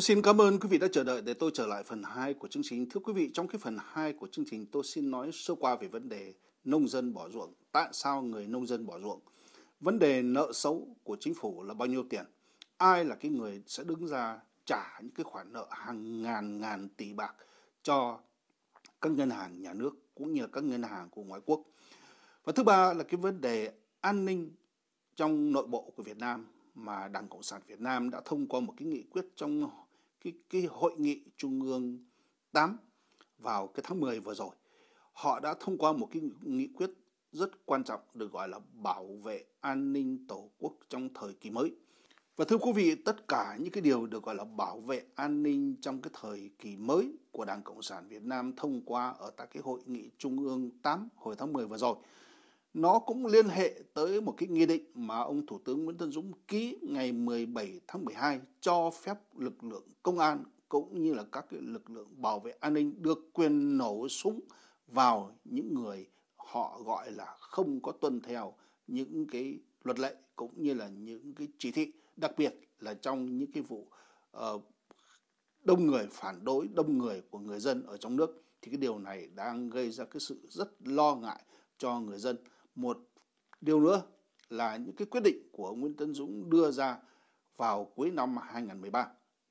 Tôi xin cảm ơn quý vị đã chờ đợi để tôi trở lại phần 2 của chương trình. Thưa quý vị, trong cái phần 2 của chương trình tôi xin nói sơ qua về vấn đề nông dân bỏ ruộng. Tại sao người nông dân bỏ ruộng? Vấn đề nợ xấu của chính phủ là bao nhiêu tiền? Ai là cái người sẽ đứng ra trả những cái khoản nợ hàng ngàn ngàn tỷ bạc cho các ngân hàng nhà nước cũng như các ngân hàng của ngoại quốc? Và thứ ba là cái vấn đề an ninh trong nội bộ của Việt Nam mà Đảng Cộng sản Việt Nam đã thông qua một cái nghị quyết trong cái cái hội nghị trung ương 8 vào cái tháng 10 vừa rồi họ đã thông qua một cái nghị quyết rất quan trọng được gọi là bảo vệ an ninh tổ quốc trong thời kỳ mới. Và thưa quý vị, tất cả những cái điều được gọi là bảo vệ an ninh trong cái thời kỳ mới của Đảng Cộng sản Việt Nam thông qua ở tại cái hội nghị Trung ương 8 hồi tháng 10 vừa rồi nó cũng liên hệ tới một cái nghị định mà ông Thủ tướng Nguyễn Tân Dũng ký ngày 17 tháng 12 cho phép lực lượng công an cũng như là các cái lực lượng bảo vệ an ninh được quyền nổ súng vào những người họ gọi là không có tuân theo những cái luật lệ cũng như là những cái chỉ thị đặc biệt là trong những cái vụ uh, đông người phản đối đông người của người dân ở trong nước thì cái điều này đang gây ra cái sự rất lo ngại cho người dân một điều nữa là những cái quyết định của Nguyễn Tấn Dũng đưa ra vào cuối năm 2013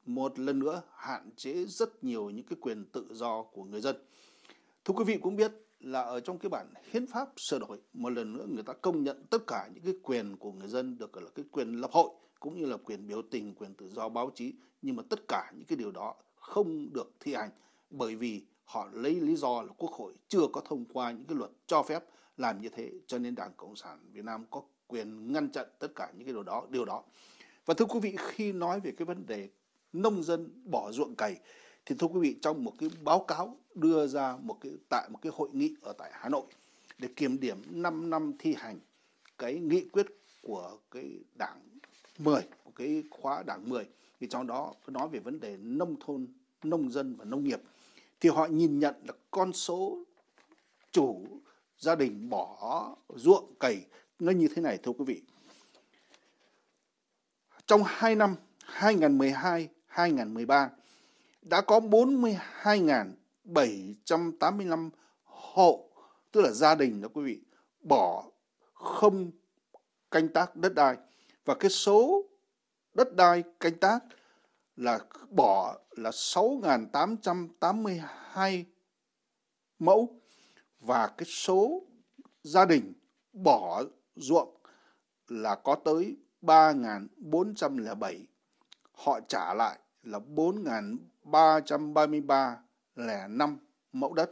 một lần nữa hạn chế rất nhiều những cái quyền tự do của người dân. Thưa quý vị cũng biết là ở trong cái bản hiến pháp sửa đổi một lần nữa người ta công nhận tất cả những cái quyền của người dân được gọi là cái quyền lập hội cũng như là quyền biểu tình, quyền tự do báo chí nhưng mà tất cả những cái điều đó không được thi hành bởi vì họ lấy lý do là quốc hội chưa có thông qua những cái luật cho phép làm như thế cho nên đảng cộng sản việt nam có quyền ngăn chặn tất cả những cái điều đó điều đó và thưa quý vị khi nói về cái vấn đề nông dân bỏ ruộng cày thì thưa quý vị trong một cái báo cáo đưa ra một cái tại một cái hội nghị ở tại Hà Nội để kiểm điểm 5 năm thi hành cái nghị quyết của cái đảng 10 của cái khóa đảng 10 thì trong đó nói về vấn đề nông thôn, nông dân và nông nghiệp thì họ nhìn nhận là con số gia đình bỏ ruộng cày nó như thế này thưa quý vị. Trong 2 năm 2012-2013 đã có 42.785 hộ tức là gia đình đó quý vị bỏ không canh tác đất đai và cái số đất đai canh tác là bỏ là 6.882 mẫu và cái số gia đình bỏ ruộng là có tới 3.407. Họ trả lại là 4.333 lẻ 5 mẫu đất.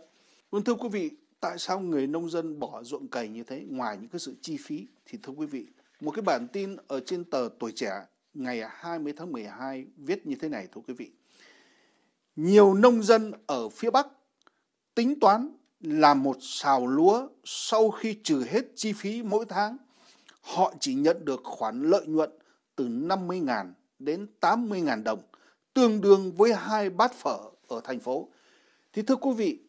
Vâng thưa quý vị, tại sao người nông dân bỏ ruộng cày như thế ngoài những cái sự chi phí thì thưa quý vị, một cái bản tin ở trên tờ Tuổi Trẻ ngày 20 tháng 12 viết như thế này thưa quý vị. Nhiều nông dân ở phía Bắc tính toán là một xào lúa sau khi trừ hết chi phí mỗi tháng, họ chỉ nhận được khoản lợi nhuận từ 50.000 đến 80.000 đồng, tương đương với hai bát phở ở thành phố. Thì thưa quý vị,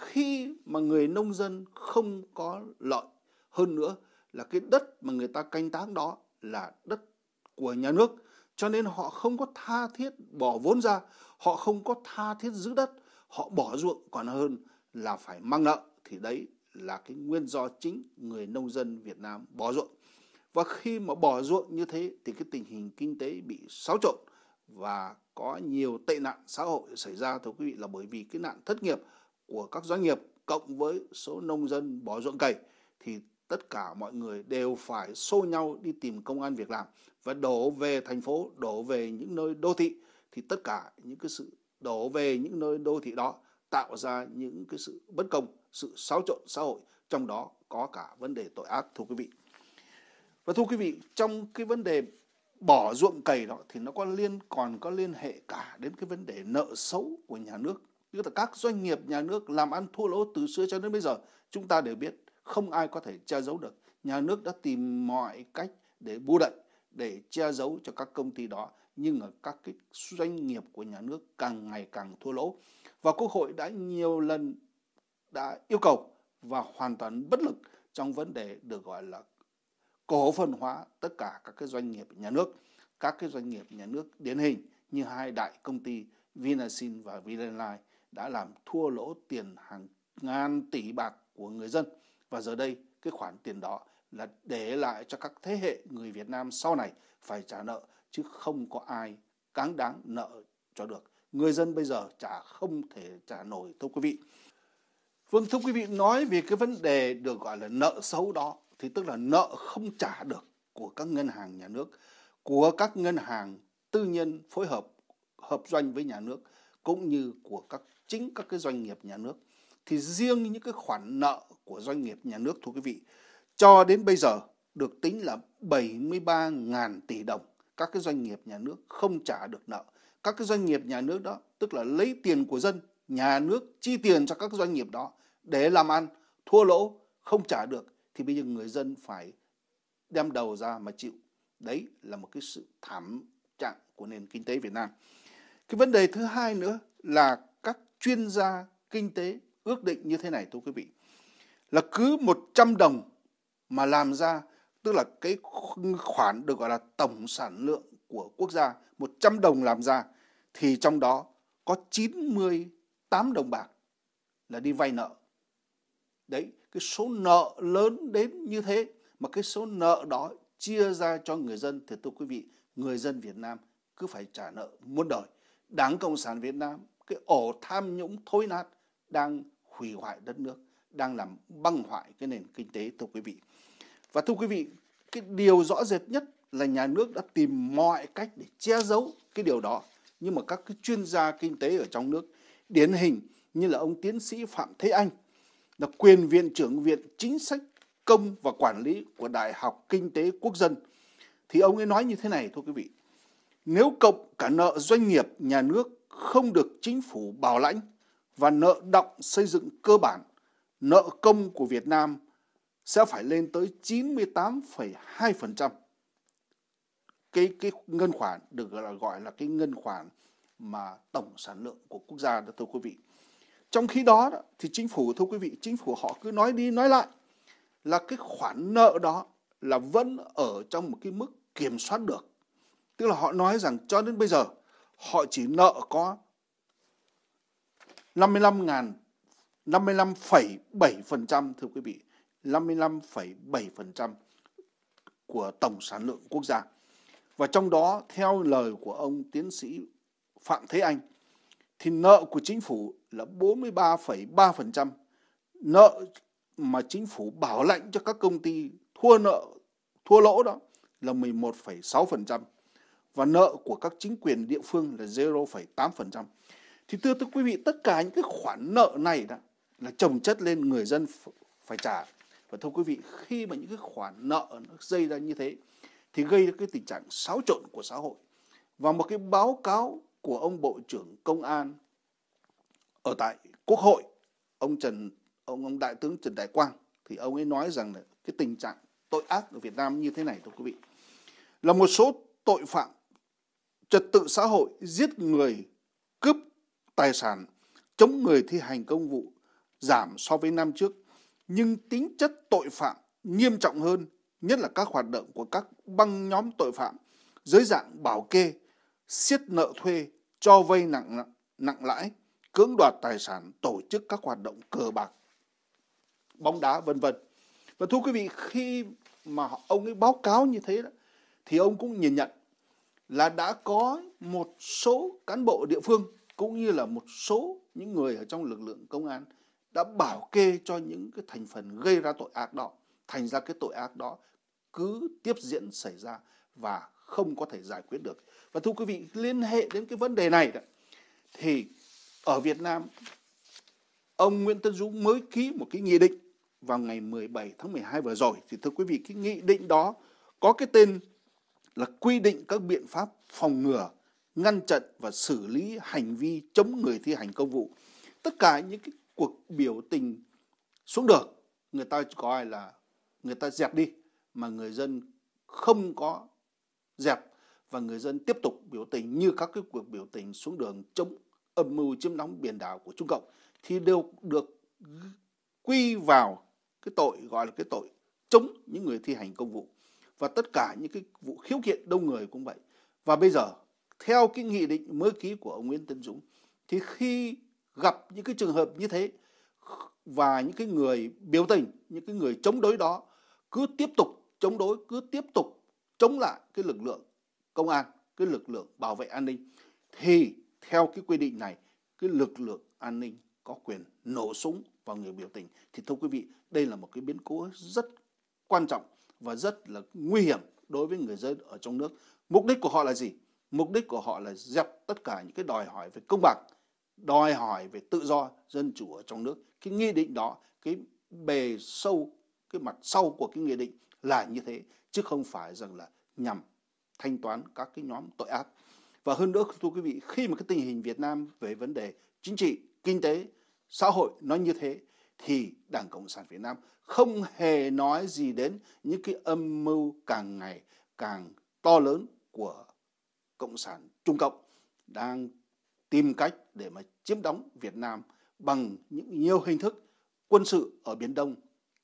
khi mà người nông dân không có lợi hơn nữa là cái đất mà người ta canh tác đó là đất của nhà nước cho nên họ không có tha thiết bỏ vốn ra họ không có tha thiết giữ đất họ bỏ ruộng còn hơn là phải mang nợ thì đấy là cái nguyên do chính người nông dân Việt Nam bỏ ruộng. Và khi mà bỏ ruộng như thế thì cái tình hình kinh tế bị xáo trộn và có nhiều tệ nạn xã hội xảy ra thưa quý vị là bởi vì cái nạn thất nghiệp của các doanh nghiệp cộng với số nông dân bỏ ruộng cày thì tất cả mọi người đều phải xô nhau đi tìm công an việc làm và đổ về thành phố, đổ về những nơi đô thị thì tất cả những cái sự đổ về những nơi đô thị đó tạo ra những cái sự bất công, sự xáo trộn xã hội, trong đó có cả vấn đề tội ác thưa quý vị. Và thưa quý vị, trong cái vấn đề bỏ ruộng cày đó thì nó có liên còn có liên hệ cả đến cái vấn đề nợ xấu của nhà nước. Tức là các doanh nghiệp nhà nước làm ăn thua lỗ từ xưa cho đến bây giờ, chúng ta đều biết không ai có thể che giấu được. Nhà nước đã tìm mọi cách để bu đậy, để che giấu cho các công ty đó nhưng ở các cái doanh nghiệp của nhà nước càng ngày càng thua lỗ. Và Quốc hội đã nhiều lần đã yêu cầu và hoàn toàn bất lực trong vấn đề được gọi là cổ phần hóa tất cả các cái doanh nghiệp nhà nước. Các cái doanh nghiệp nhà nước điển hình như hai đại công ty Vinasin và Vinalife đã làm thua lỗ tiền hàng ngàn tỷ bạc của người dân và giờ đây cái khoản tiền đó là để lại cho các thế hệ người Việt Nam sau này phải trả nợ chứ không có ai cáng đáng nợ cho được. Người dân bây giờ chả không thể trả nổi thưa quý vị. Vâng thưa quý vị nói về cái vấn đề được gọi là nợ xấu đó thì tức là nợ không trả được của các ngân hàng nhà nước, của các ngân hàng tư nhân phối hợp hợp doanh với nhà nước cũng như của các chính các cái doanh nghiệp nhà nước thì riêng những cái khoản nợ của doanh nghiệp nhà nước thưa quý vị cho đến bây giờ được tính là 73.000 tỷ đồng các cái doanh nghiệp nhà nước không trả được nợ. Các cái doanh nghiệp nhà nước đó tức là lấy tiền của dân, nhà nước chi tiền cho các doanh nghiệp đó để làm ăn, thua lỗ, không trả được thì bây giờ người dân phải đem đầu ra mà chịu. Đấy là một cái sự thảm trạng của nền kinh tế Việt Nam. Cái vấn đề thứ hai nữa là các chuyên gia kinh tế ước định như thế này thưa quý vị. Là cứ 100 đồng mà làm ra tức là cái khoản được gọi là tổng sản lượng của quốc gia 100 đồng làm ra thì trong đó có 98 đồng bạc là đi vay nợ. Đấy, cái số nợ lớn đến như thế mà cái số nợ đó chia ra cho người dân thì tôi quý vị, người dân Việt Nam cứ phải trả nợ muôn đời. Đảng Cộng sản Việt Nam, cái ổ tham nhũng thối nát đang hủy hoại đất nước, đang làm băng hoại cái nền kinh tế thưa quý vị. Và thưa quý vị, cái điều rõ rệt nhất là nhà nước đã tìm mọi cách để che giấu cái điều đó. Nhưng mà các cái chuyên gia kinh tế ở trong nước điển hình như là ông tiến sĩ Phạm Thế Anh là quyền viện trưởng Viện Chính sách Công và Quản lý của Đại học Kinh tế Quốc dân thì ông ấy nói như thế này thưa quý vị. Nếu cộng cả nợ doanh nghiệp nhà nước không được chính phủ bảo lãnh và nợ động xây dựng cơ bản, nợ công của Việt Nam – sẽ phải lên tới 98,2%. Cái cái ngân khoản được gọi là gọi là cái ngân khoản mà tổng sản lượng của quốc gia đó thưa quý vị. Trong khi đó thì chính phủ thưa quý vị, chính phủ họ cứ nói đi nói lại là cái khoản nợ đó là vẫn ở trong một cái mức kiểm soát được. Tức là họ nói rằng cho đến bây giờ họ chỉ nợ có 55.000 55,7% thưa quý vị 55,7% của tổng sản lượng quốc gia. Và trong đó, theo lời của ông tiến sĩ Phạm Thế Anh, thì nợ của chính phủ là 43,3%, nợ mà chính phủ bảo lãnh cho các công ty thua nợ, thua lỗ đó là 11,6% và nợ của các chính quyền địa phương là 0,8%. Thì thưa thưa quý vị, tất cả những cái khoản nợ này đó là chồng chất lên người dân phải trả và thưa quý vị, khi mà những cái khoản nợ nó dây ra như thế thì gây ra cái tình trạng xáo trộn của xã hội. Và một cái báo cáo của ông Bộ trưởng Công an ở tại Quốc hội, ông Trần ông ông đại tướng Trần Đại Quang thì ông ấy nói rằng là cái tình trạng tội ác ở Việt Nam như thế này thưa quý vị là một số tội phạm trật tự xã hội giết người cướp tài sản chống người thi hành công vụ giảm so với năm trước nhưng tính chất tội phạm nghiêm trọng hơn, nhất là các hoạt động của các băng nhóm tội phạm dưới dạng bảo kê, siết nợ thuê, cho vay nặng, nặng, lãi, cưỡng đoạt tài sản, tổ chức các hoạt động cờ bạc, bóng đá vân vân. Và thưa quý vị, khi mà ông ấy báo cáo như thế đó, thì ông cũng nhìn nhận là đã có một số cán bộ địa phương cũng như là một số những người ở trong lực lượng công an đã bảo kê cho những cái thành phần gây ra tội ác đó thành ra cái tội ác đó cứ tiếp diễn xảy ra và không có thể giải quyết được và thưa quý vị liên hệ đến cái vấn đề này đó, thì ở Việt Nam ông Nguyễn Tân Dũng mới ký một cái nghị định vào ngày 17 tháng 12 vừa rồi thì thưa quý vị cái nghị định đó có cái tên là quy định các biện pháp phòng ngừa ngăn chặn và xử lý hành vi chống người thi hành công vụ tất cả những cái cuộc biểu tình xuống đường người ta gọi là người ta dẹp đi mà người dân không có dẹp và người dân tiếp tục biểu tình như các cái cuộc biểu tình xuống đường chống âm mưu chiếm đóng biển đảo của Trung Cộng thì đều được quy vào cái tội gọi là cái tội chống những người thi hành công vụ và tất cả những cái vụ khiếu kiện đông người cũng vậy và bây giờ theo cái nghị định mới ký của ông Nguyễn Tân Dũng thì khi gặp những cái trường hợp như thế và những cái người biểu tình, những cái người chống đối đó cứ tiếp tục chống đối, cứ tiếp tục chống lại cái lực lượng công an, cái lực lượng bảo vệ an ninh thì theo cái quy định này cái lực lượng an ninh có quyền nổ súng vào người biểu tình thì thưa quý vị đây là một cái biến cố rất quan trọng và rất là nguy hiểm đối với người dân ở trong nước mục đích của họ là gì mục đích của họ là dẹp tất cả những cái đòi hỏi về công bằng đòi hỏi về tự do dân chủ ở trong nước cái nghị định đó cái bề sâu cái mặt sau của cái nghị định là như thế chứ không phải rằng là nhằm thanh toán các cái nhóm tội ác và hơn nữa thưa quý vị khi mà cái tình hình Việt Nam về vấn đề chính trị kinh tế xã hội nó như thế thì Đảng Cộng sản Việt Nam không hề nói gì đến những cái âm mưu càng ngày càng to lớn của Cộng sản Trung Cộng đang tìm cách để mà chiếm đóng Việt Nam bằng những nhiều hình thức quân sự ở Biển Đông,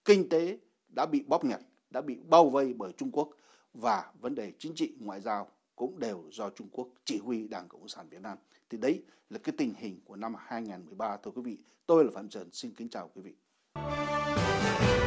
kinh tế đã bị bóp nghẹt, đã bị bao vây bởi Trung Quốc và vấn đề chính trị ngoại giao cũng đều do Trung Quốc chỉ huy Đảng Cộng sản Việt Nam. Thì đấy là cái tình hình của năm 2013 thưa quý vị. Tôi là Phạm Trần xin kính chào quý vị.